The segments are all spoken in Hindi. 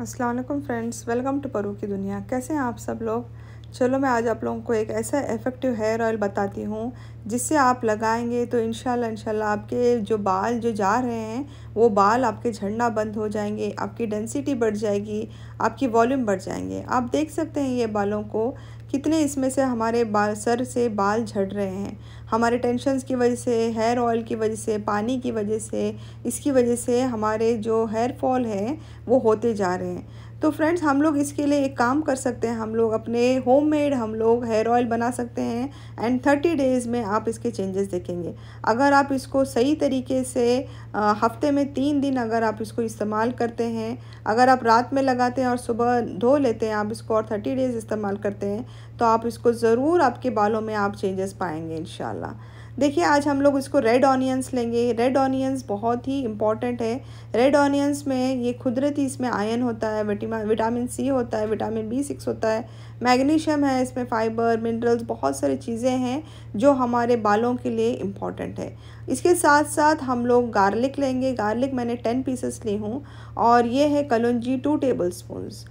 Aslam friends welcome to Paru की दुनिया कैसे हैं आप सब लोग चलो मैं आज आप लोगों को एक ऐसा इफ़ेक्टिव हेयर ऑयल बताती हूँ जिससे आप लगाएंगे तो इनशाला इनशाला आपके जो बाल जो जा रहे हैं वो बाल आपके झड़ना बंद हो जाएंगे आपकी डेंसिटी बढ़ जाएगी आपकी वॉल्यूम बढ़ जाएंगे आप देख सकते हैं ये बालों को कितने इसमें से हमारे बाल सर से बाल झड़ रहे हैं हमारे टेंशंस की वजह से हेयर ऑयल की वजह से पानी की वजह से इसकी वजह से हमारे जो हेयर फॉल है वो होते जा रहे हैं तो फ्रेंड्स हम लोग इसके लिए एक काम कर सकते हैं हम लोग अपने होममेड हम लोग हेयर ऑयल बना सकते हैं एंड थर्टी डेज़ में आप इसके चेंजेस देखेंगे अगर आप इसको सही तरीके से हफ्ते में तीन दिन अगर आप इसको इस्तेमाल करते हैं अगर आप रात में लगाते हैं और सुबह धो लेते हैं आप इसको और थर्टी डेज़ इस्तेमाल करते हैं तो आप इसको ज़रूर आपके बालों में आप चेंजेस पाएंगे इन देखिए आज हम लोग इसको रेड ऑनियंस लेंगे रेड ऑनियंस बहुत ही इम्पॉर्टेंट है रेड ऑनियंस में ये खुदरती इसमें आयन होता है विटामिन विटामिन सी होता है विटामिन बी सिक्स होता है मैग्नीशियम है इसमें फाइबर मिनरल्स बहुत सारी चीज़ें हैं जो हमारे बालों के लिए इम्पॉर्टेंट है इसके साथ साथ हम लोग गार्लिक लेंगे गार्लिक मैंने टेन पीसेस ली हूँ और ये है कलुंजी टू टेबल स्पूंस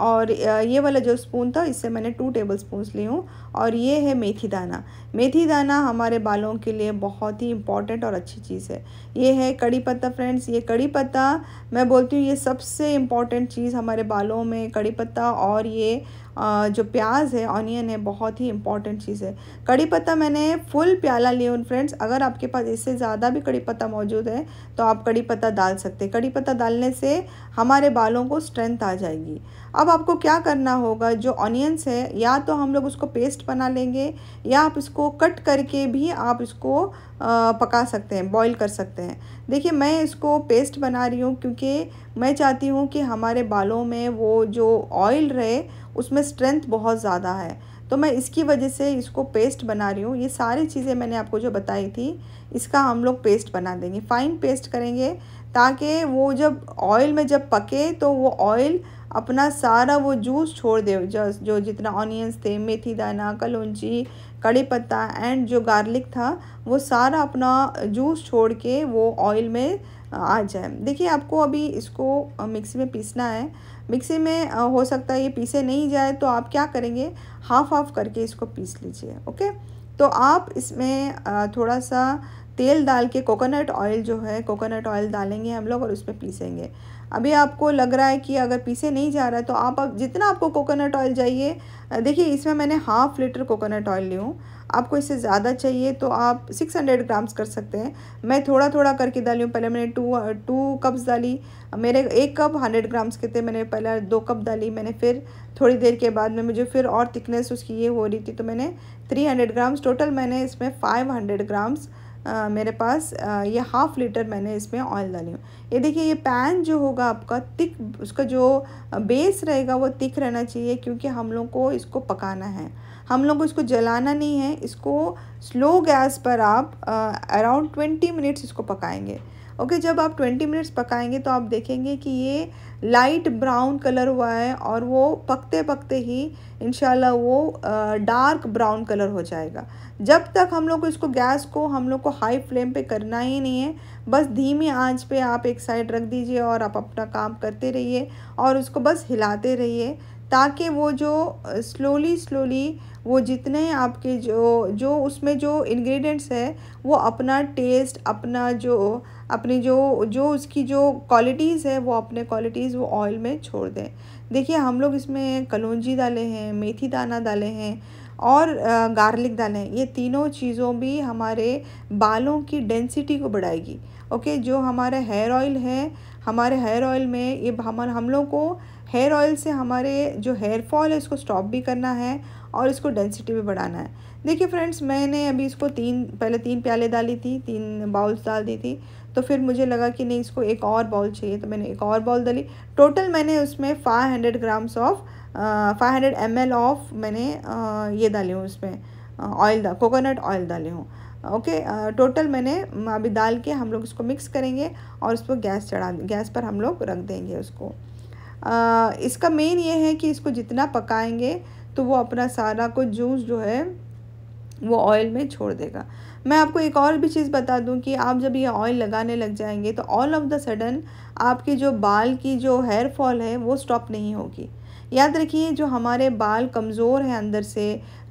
और ये वाला जो स्पून था इससे मैंने टू टेबल स्पून ली हूँ और ये है मेथी दाना मेथी दाना हमारे बालों के लिए बहुत ही इम्पॉर्टेंट और अच्छी चीज़ है ये है कड़ी पत्ता फ्रेंड्स ये कड़ी पत्ता मैं बोलती हूँ ये सबसे इम्पॉर्टेंट चीज़ हमारे बालों में कड़ी पत्ता और ये जो प्याज है ऑनियन है बहुत ही इंपॉर्टेंट चीज़ है कड़ी पत्ता मैंने फुल प्याला लिए उन फ्रेंड्स अगर आपके पास इससे ज़्यादा भी कड़ी पत्ता मौजूद है तो आप कड़ी पत्ता डाल सकते हैं कड़ी पत्ता डालने से हमारे बालों को स्ट्रेंथ आ जाएगी अब आपको क्या करना होगा जो ऑनियंस है या तो हम लोग उसको पेस्ट बना लेंगे या आप इसको कट करके भी आप इसको पका सकते हैं बॉईल कर सकते हैं देखिए मैं इसको पेस्ट बना रही हूँ क्योंकि मैं चाहती हूँ कि हमारे बालों में वो जो ऑयल रहे उसमें स्ट्रेंथ बहुत ज़्यादा है तो मैं इसकी वजह से इसको पेस्ट बना रही हूँ ये सारी चीज़ें मैंने आपको जो बताई थी इसका हम लोग पेस्ट बना देंगे फ़ाइन पेस्ट करेंगे ताकि वो जब ऑयल में जब पके तो वो ऑयल अपना सारा वो जूस छोड़ दे जो, जो जितना ऑनियंस थे मेथी दाना कलौची कड़ी पत्ता एंड जो गार्लिक था वो सारा अपना जूस छोड़ के वो ऑयल में आ जाए देखिए आपको अभी इसको मिक्सी में पीसना है मिक्सी में हो सकता है ये पीसे नहीं जाए तो आप क्या करेंगे हाफ हाफ करके इसको पीस लीजिए ओके तो आप इसमें थोड़ा सा तेल डाल के कोकोनट ऑयल जो है कोकोनट ऑयल डालेंगे हम लोग और उसमें पीसेंगे अभी आपको लग रहा है कि अगर पीसे नहीं जा रहा है तो आप अब जितना आपको कोकोनट ऑयल चाहिए देखिए इसमें मैंने हाफ़ लीटर कोकोनट ऑयल ली हूँ आपको इससे ज़्यादा चाहिए तो आप सिक्स हंड्रेड ग्राम्स कर सकते हैं मैं थोड़ा थोड़ा करके डाली हूँ पहले मैंने टू टू कप्स डाली मेरे एक कप हंड्रेड ग्राम्स के थे मैंने पहले दो कप डाली मैंने फिर थोड़ी देर के बाद में मुझे फिर और थिकनेस उसकी ये हो रही थी तो मैंने थ्री हंड्रेड ग्राम्स टोटल मैंने इसमें फाइव हंड्रेड ग्राम्स आ, मेरे पास आ, ये हाफ़ लीटर मैंने इसमें ऑयल डाली हूँ ये देखिए ये पैन जो होगा आपका तिक उसका जो बेस रहेगा वो तिक रहना चाहिए क्योंकि हम लोग को इसको पकाना है हम लोग को इसको जलाना नहीं है इसको स्लो गैस पर आप अराउंड ट्वेंटी मिनट्स इसको पकाएंगे ओके जब आप ट्वेंटी मिनट्स पकाएंगे तो आप देखेंगे कि ये लाइट ब्राउन कलर हुआ है और वो पकते पकते ही इन वो डार्क ब्राउन कलर हो जाएगा जब तक हम लोग इसको गैस को हम लोग को हाई फ्लेम पे करना ही नहीं है बस धीमी आंच पे आप एक साइड रख दीजिए और आप अपना काम करते रहिए और उसको बस हिलाते रहिए ताकि वो जो स्लोली स्लोली वो जितने आपके जो जो उसमें जो इंग्रेडिएंट्स है वो अपना टेस्ट अपना जो अपनी जो जो उसकी जो क्वालिटीज़ है वो अपने क्वालिटीज़ वो ऑयल में छोड़ दें देखिए हम लोग इसमें कलौजी डाले हैं मेथी दाना डाले हैं और गार्लिक हैं ये तीनों चीज़ों भी हमारे बालों की डेंसिटी को बढ़ाएगी ओके जो हमारा हेयर ऑयल है हमारे हेयर ऑयल में ये हम हम लोग को हेयर ऑयल से हमारे जो हेयर फॉल है इसको स्टॉप भी करना है और इसको डेंसिटी भी बढ़ाना है देखिए फ्रेंड्स मैंने अभी इसको तीन पहले तीन प्याले डाली थी तीन बाउल्स डाल दी थी तो फिर मुझे लगा कि नहीं इसको एक और बाउल चाहिए तो मैंने एक और बाउल डाली टोटल मैंने उसमें five hundred grams of five hundred M L of मैंने आ, ये डाले हूँ उसमें ऑयल कोकोनट ऑयल डाले हूँ ओके टोटल मैंने अभी डाल के हम लोग इसको मिक्स करेंगे और उसको गैस चढ़ा गैस पर हम लोग रख देंगे उसको आ, इसका मेन ये है कि इसको जितना पकाएंगे तो वो अपना सारा कुछ जूस जो है वो ऑयल में छोड़ देगा मैं आपको एक और भी चीज़ बता दूं कि आप जब ये ऑयल लगाने लग जाएंगे तो ऑल ऑफ द सडन आपके जो बाल की जो हेयर फॉल है वो स्टॉप नहीं होगी याद रखिए जो हमारे बाल कमज़ोर हैं अंदर से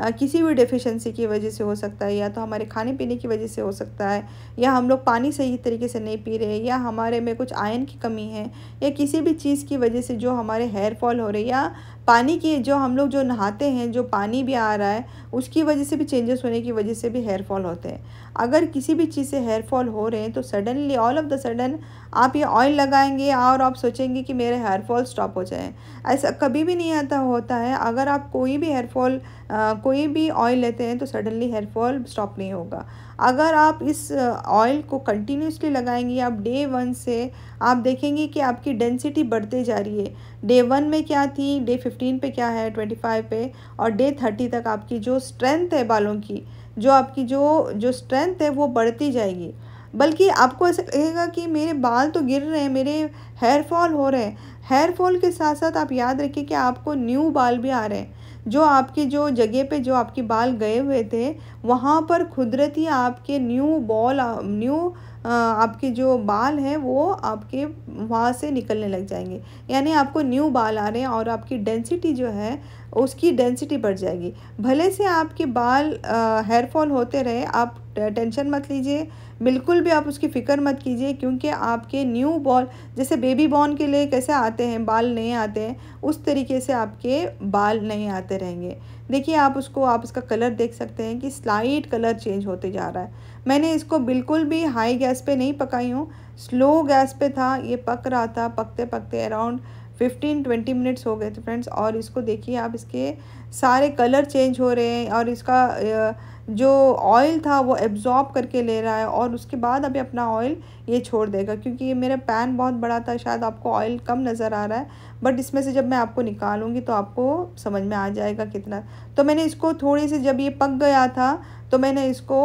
आ, किसी भी डिफिशेंसी की वजह से हो सकता है या तो हमारे खाने पीने की वजह से हो सकता है या हम लोग पानी सही तरीके से नहीं पी रहे या हमारे में कुछ आयन की कमी है या किसी भी चीज़ की वजह से जो हमारे हेयर फॉल हो रहे या पानी की जो हम लोग जो नहाते हैं जो पानी भी आ रहा है उसकी वजह से भी चेंजेस होने की वजह से भी हेयर फॉल होते हैं अगर किसी भी चीज़ से हेयर फॉल हो रहे हैं तो suddenly all of the sudden आप ये ऑयल लगाएंगे और आप सोचेंगे कि मेरे हेयर फॉल स्टॉप हो जाए ऐसा कभी भी नहीं आता होता है अगर आप कोई भी हेयर फॉल कोई भी ऑयल लेते हैं तो सडनली हेयर फॉल स्टॉप नहीं होगा अगर आप इस ऑयल को कंटिन्यूसली लगाएंगे आप डे वन से आप देखेंगे कि आपकी डेंसिटी बढ़ते जा रही है डे वन में क्या थी डे फिफ्टीन पे क्या है ट्वेंटी फाइव पे और डे थर्टी तक आपकी जो स्ट्रेंथ है बालों की जो आपकी जो जो स्ट्रेंथ है वो बढ़ती जाएगी बल्कि आपको ऐसा लगेगा कि मेरे बाल तो गिर रहे हैं मेरे हेयर फॉल हो रहे हैं हेयर फॉल के साथ साथ आप याद रखिए कि आपको न्यू बाल भी आ रहे हैं जो आपके जो जगह पे जो आपके बाल गए हुए थे वहाँ पर कुदरती आपके न्यू बॉल न्यू आपके जो बाल हैं वो आपके वहाँ से निकलने लग जाएंगे यानी आपको न्यू बाल आ रहे हैं और आपकी डेंसिटी जो है उसकी डेंसिटी बढ़ जाएगी भले से आपके बाल हेयर फॉल होते रहे आप टेंशन मत लीजिए बिल्कुल भी आप उसकी फ़िक्र मत कीजिए क्योंकि आपके न्यू बॉल जैसे बेबी बॉर्न के लिए कैसे आते हैं बाल नहीं आते हैं उस तरीके से आपके बाल नहीं आते रहेंगे देखिए आप उसको आप उसका कलर देख सकते हैं कि स्लाइट कलर चेंज होते जा रहा है मैंने इसको बिल्कुल भी हाई गैस पे नहीं पकाई हूँ स्लो गैस पे था ये पक रहा था पकते पकते अराउंड फिफ्टीन ट्वेंटी मिनट्स हो गए थे फ्रेंड्स और इसको देखिए आप इसके सारे कलर चेंज हो रहे हैं और इसका जो ऑयल था वो एब्जॉर्ब करके ले रहा है और उसके बाद अभी अपना ऑयल ये छोड़ देगा क्योंकि ये मेरा पैन बहुत बड़ा था शायद आपको ऑयल कम नज़र आ रहा है बट इसमें से जब मैं आपको निकालूंगी तो आपको समझ में आ जाएगा कितना तो मैंने इसको थोड़ी सी जब ये पक गया था तो मैंने इसको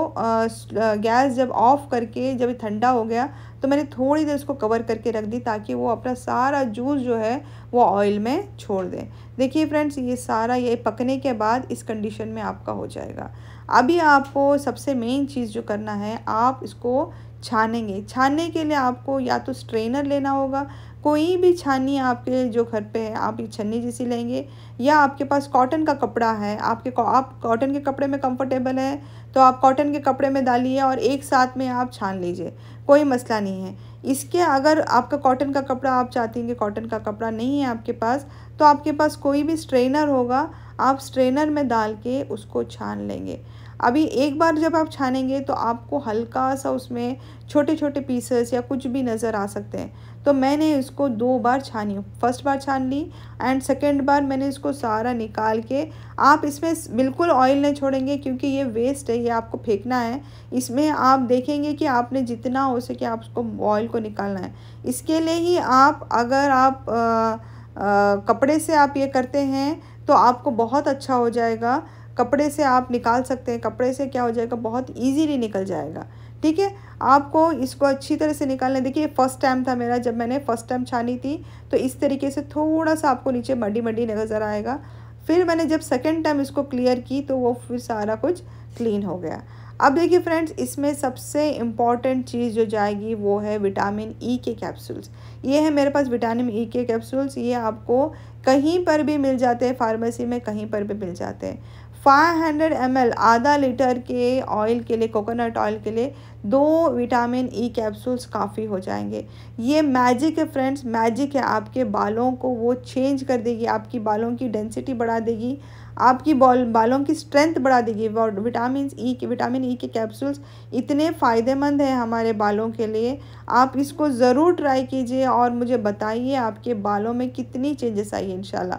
गैस जब ऑफ़ करके जब ठंडा हो गया तो मैंने थोड़ी देर उसको कवर करके रख दी ताकि वो अपना सारा जूस जो है वो ऑयल में छोड़ दें देखिए फ्रेंड्स ये सारा ये पकने के बाद इस कंडीशन में आपका हो जाएगा अभी आपको सबसे मेन चीज़ जो करना है आप इसको छानेंगे छानने के लिए आपको या तो स्ट्रेनर लेना होगा कोई भी छानी आपके जो घर पे है आप एक छन्नी जैसी लेंगे या आपके पास कॉटन का कपड़ा है आपके आप कॉटन के कपड़े में कंफर्टेबल है तो आप कॉटन के कपड़े में डालिए और एक साथ में आप छान लीजिए कोई मसला नहीं है इसके अगर आपका कॉटन का कपड़ा आप चाहती हैं कि कॉटन का कपड़ा नहीं है आपके पास तो आपके पास कोई भी स्ट्रेनर होगा आप स्ट्रेनर में डाल के उसको छान लेंगे अभी एक बार जब आप छानेंगे तो आपको हल्का सा उसमें छोटे छोटे पीसेस या कुछ भी नज़र आ सकते हैं तो मैंने इसको दो बार छानी फर्स्ट बार छान ली एंड सेकेंड बार मैंने इसको सारा निकाल के आप इसमें बिल्कुल ऑयल नहीं छोड़ेंगे क्योंकि ये वेस्ट है ये आपको फेंकना है इसमें आप देखेंगे कि आपने जितना हो सके आप उसको ऑयल को निकालना है इसके लिए ही आप अगर आप आ, आ, कपड़े से आप ये करते हैं तो आपको बहुत अच्छा हो जाएगा कपड़े से आप निकाल सकते हैं कपड़े से क्या हो जाएगा बहुत ईजीली निकल जाएगा ठीक है आपको इसको अच्छी तरह से निकालना देखिए फर्स्ट टाइम था मेरा जब मैंने फर्स्ट टाइम छानी थी तो इस तरीके से थोड़ा सा आपको नीचे मडी मडी नज़र आएगा फिर मैंने जब सेकेंड टाइम इसको क्लियर की तो वो फिर सारा कुछ क्लीन हो गया अब देखिए फ्रेंड्स इसमें सबसे इम्पॉर्टेंट चीज़ जो जाएगी वो है विटामिन ई e के कैप्सूल्स ये है मेरे पास विटामिन ई e के कैप्सूल्स ये आपको कहीं पर भी मिल जाते हैं फार्मेसी में कहीं पर भी मिल जाते हैं 500 ml आधा लीटर के ऑयल के लिए कोकोनट ऑयल के लिए दो विटामिन ई कैप्सूल्स काफ़ी हो जाएंगे ये मैजिक है फ्रेंड्स मैजिक है आपके बालों को वो चेंज कर देगी आपकी बालों की डेंसिटी बढ़ा देगी आपकी बॉल बालों की स्ट्रेंथ बढ़ा देगी और विटामिन ई e के विटामिन ई e के कैप्सूल्स इतने फ़ायदेमंद हैं हमारे बालों के लिए आप इसको ज़रूर ट्राई कीजिए और मुझे बताइए आपके बालों में कितनी चेंजेस आई है इन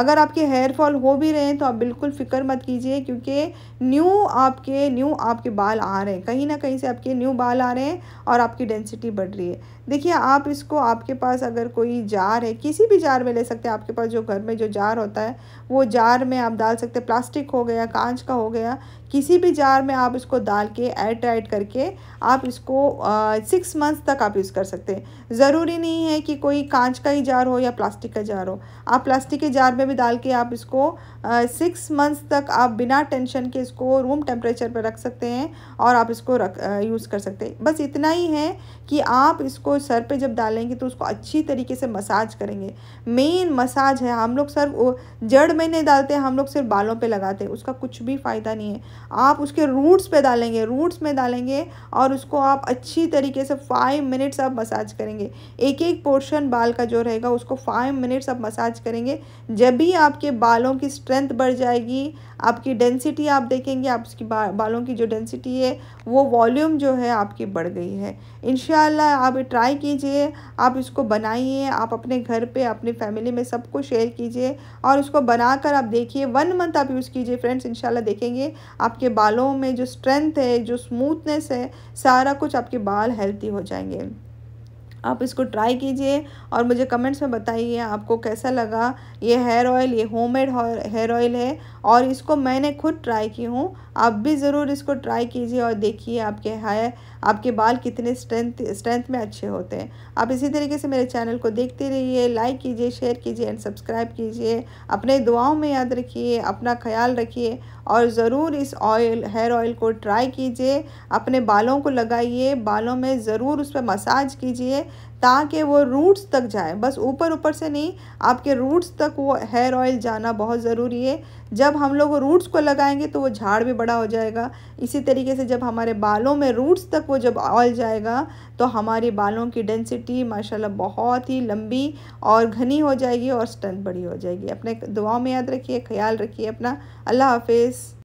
अगर आपके हेयर फॉल हो भी रहे हैं तो आप बिल्कुल फिक्र मत कीजिए क्योंकि न्यू आपके न्यू आपके बाल आ रहे हैं कहीं ना कहीं से आपके न्यू बाल आ रहे हैं और आपकी डेंसिटी बढ़ रही है देखिए आप इसको आपके पास अगर कोई जार है किसी भी जार में ले सकते हैं आपके पास जो घर में जो जार होता है वो जार में आप डाल सकते हैं प्लास्टिक हो गया कांच का हो गया किसी भी जार में आप इसको डाल के ऐड टाइट करके आप इसको सिक्स मंथ्स तक आप यूज़ कर सकते हैं ज़रूरी नहीं है कि कोई कांच का ही जार हो या प्लास्टिक का जार हो आप प्लास्टिक के जार में भी डाल के आप इसको सिक्स मंथ्स तक आप बिना टेंशन के इसको रूम टेम्परेचर पर रख सकते हैं और आप इसको रख यूज़ कर सकते हैं बस इतना ही है कि आप इसको सर पे जब डालेंगे तो उसको अच्छी तरीके से मसाज करेंगे मेन मसाज है हम लोग सर जड़ में नहीं डालते हम लोग सिर्फ बालों पे लगाते हैं उसका कुछ भी फ़ायदा नहीं है आप उसके रूट्स पे डालेंगे रूट्स में डालेंगे और उसको आप अच्छी तरीके से फाइव मिनट्स आप मसाज करेंगे एक एक पोर्शन बाल का जो रहेगा उसको फाइव मिनट्स आप मसाज करेंगे जब भी आपके बालों की स्ट्रेंथ बढ़ जाएगी आपकी डेंसिटी आप देखेंगे आपकी उसकी बालों की जो डेंसिटी है वो वॉल्यूम जो है आपकी बढ़ गई है है इन आप ट्राई कीजिए आप इसको बनाइए आप अपने घर पे अपने फैमिली में सबको शेयर कीजिए और इसको बनाकर आप देखिए वन मंथ आप यूज़ कीजिए फ्रेंड्स इन देखेंगे आपके बालों में जो स्ट्रेंथ है जो स्मूथनेस है सारा कुछ आपके बाल हेल्थी हो जाएंगे आप इसको ट्राई कीजिए और मुझे कमेंट्स में बताइए आपको कैसा लगा ये हेयर ऑयल ये होममेड हेयर ऑयल है और इसको मैंने खुद ट्राई की हूँ आप भी ज़रूर इसको ट्राई कीजिए और देखिए आपके हाय आपके बाल कितने स्ट्रेंथ स्ट्रेंथ में अच्छे होते हैं आप इसी तरीके से मेरे चैनल को देखते रहिए लाइक कीजिए शेयर कीजिए एंड सब्सक्राइब कीजिए अपने दुआओं में याद रखिए अपना ख्याल रखिए और ज़रूर इस ऑयल हेयर ऑयल को ट्राई कीजिए अपने बालों को लगाइए बालों में ज़रूर उस पर मसाज कीजिए ताकि वो रूट्स तक जाए बस ऊपर ऊपर से नहीं आपके रूट्स तक वो हेयर ऑयल जाना बहुत ज़रूरी है जब हम लोग रूट्स को लगाएंगे तो वो झाड़ भी बड़ा हो जाएगा इसी तरीके से जब हमारे बालों में रूट्स तक वो जब ऑयल जाएगा तो हमारे बालों की डेंसिटी माशाल्लाह बहुत ही लंबी और घनी हो जाएगी और स्टन बड़ी हो जाएगी अपने दुआओं में याद रखिए ख्याल रखिए अपना अल्लाह हाफिज़